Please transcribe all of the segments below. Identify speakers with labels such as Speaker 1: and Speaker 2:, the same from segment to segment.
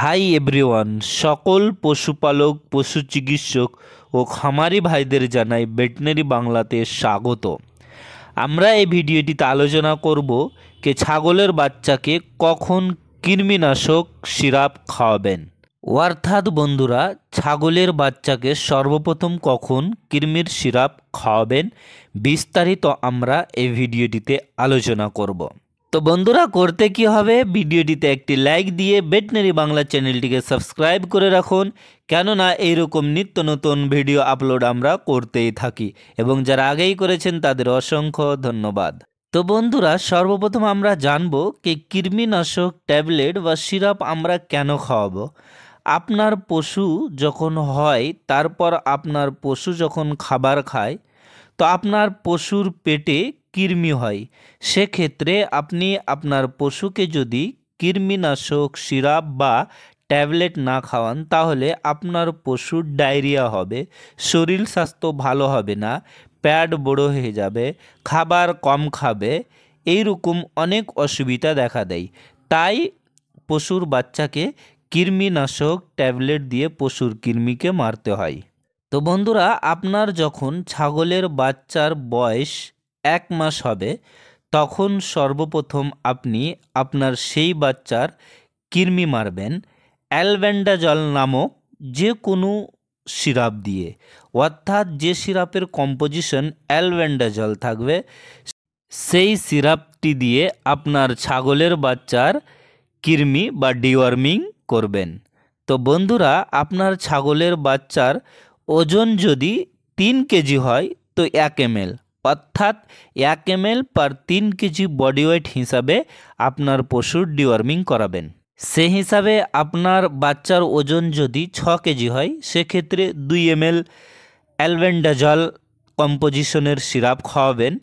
Speaker 1: hi everyone সকল পশুপালক পশু চিকিৎসক ও খামারি ভাইদের জানাই ভেটেনারি বাংলাতে স্বাগত আমরা এই ভিডিওটিতে আলোচনা করব যে ছাগলের বাচ্চাকে কখন কৃমিনাশক সিরাপ খাওয়াবেন অর্থাৎ বন্ধুরা ছাগলের বাচ্চাকে সর্বপ্রথম কখন কৃমির সিরাপ খাওয়াবেন বিস্তারিত আমরা এই ভিডিওটিতে আলোচনা করব তো বন্ধুরা করতে কি হবে ভিডিওটিতে একটি লাইক দিয়ে ভেটনারি বাংলা চ্যানেলটিকে সাবস্ক্রাইব করে রাখুন কেননা এইরকম নিত্য নতুন ভিডিও আপলোড আমরা করতেই থাকি এবং যারা আগেই করেছেন তাদের অসংখ্য ধন্যবাদ তো বন্ধুরা সর্বপ্রথম আমরা জানবো কি কৃমিনাশক ট্যাবলেট বা সিরাপ আমরা কেন খাওয়াবো আপনার পশু যখন হয় তারপর আপনার পশু যখন খাবার খায় তো আপনার পশুর পেটে কৃমি হয় সেক্ষেত্রে আপনি আপনার পশুকে যদি কৃমিনাশক সিরাপ বা ট্যাবলেট না খাওয়ান তাহলে আপনার পশুর ডায়রিয়া হবে শরীর স্বাস্থ্য ভালো হবে না প্যাড বড় হয়ে যাবে খাবার কম খাবে এই রকম অনেক অসুবিধা দেখা দেয় তাই পশুর বাচ্চাকে কৃমিনাশক ট্যাবলেট দিয়ে পশুর কৃমিকে মারতে হয় তো বন্ধুরা আপনার যখন ছাগলের বাচ্চার বয়স এক মাস হবে তখন সর্বপ্রথম আপনি আপনার সেই বাচ্চার কৃমি মারবেন অ্যালভেন্ডাজল নামক যে কোনো সিরাপ দিয়ে অর্থাৎ যে সিরাপের কম্পোজিশন অ্যালভেন্ডাজল থাকবে সেই সিরাপটি দিয়ে আপনার ছাগলের বাচ্চার কৃমি বা ডিওয়ার্মিং করবেন তো বন্ধুরা আপনার ছাগলের বাচ্চার ওজন যদি তিন কেজি হয় তো এক এম এল অর্থাৎ এক এম এল পার তিন কেজি বডি ওয়েট হিসাবে আপনার পশুর ডিওয়ার্মিং করাবেন সে হিসাবে আপনার বাচ্চার ওজন যদি ছ কেজি হয় সেক্ষেত্রে দুই এম এল অ্যালভেন্ডাজল কম্পোজিশনের সিরাপ খাওয়াবেন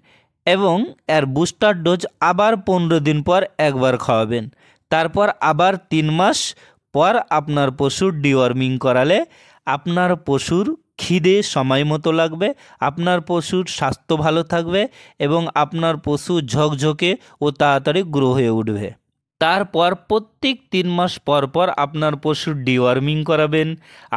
Speaker 1: এবং এর বুস্টার ডোজ আবার পনেরো দিন পর একবার খাওয়াবেন তারপর আবার তিন মাস পর আপনার পশুর ডিওয়ার্মিং করালে আপনার পশুর খিদে সময় মতো লাগবে আপনার পশুর স্বাস্থ্য ভালো থাকবে এবং আপনার পশু ঝকঝকে ও তাড়াতাড়ি গ্রো হয়ে উঠবে তারপর প্রত্যেক তিন মাস পর পর আপনার পশুর ডিওয়ার্মিং করাবেন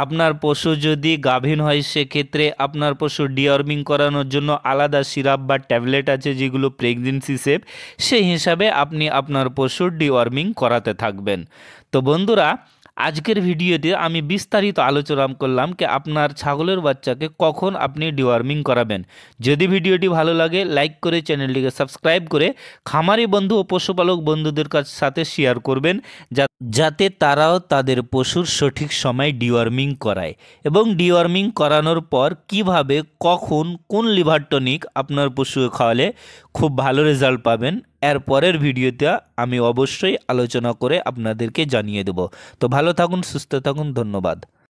Speaker 1: আপনার পশু যদি গাভীন হয় সেক্ষেত্রে আপনার পশুর ডিওয়ার্মিং করানোর জন্য আলাদা সিরাপ বা ট্যাবলেট আছে যেগুলো প্রেগনেন্সি সেফ সেই হিসাবে আপনি আপনার পশুর ডিওয়ার্মিং করাতে থাকবেন তো বন্ধুরা আজকের ভিডিওতে আমি বিস্তারিত আলোচনা করলাম কি আপনার ছাগলের বাচ্চাকে কখন আপনি ডিওয়ার্মিং করাবেন যদি ভিডিওটি ভালো লাগে লাইক করে চ্যানেলটিকে সাবস্ক্রাইব করে খামারি বন্ধু ও পশুপালক বন্ধুদের কাছ সাথে শেয়ার করবেন যাতে তারাও তাদের পশুর সঠিক সময় ডিওয়ার্মিং করায় এবং ডিওয়ার্মিং করানোর পর কিভাবে কখন কোন লিভারটনিক আপনার পশুকে খাওয়ালে খুব ভালো রেজাল্ট পাবেন এর পরের ভিডিওতে আমি অবশ্যই আলোচনা করে আপনাদেরকে জানিয়ে দেব তো ভালো থাকুন সুস্থ থাকুন ধন্যবাদ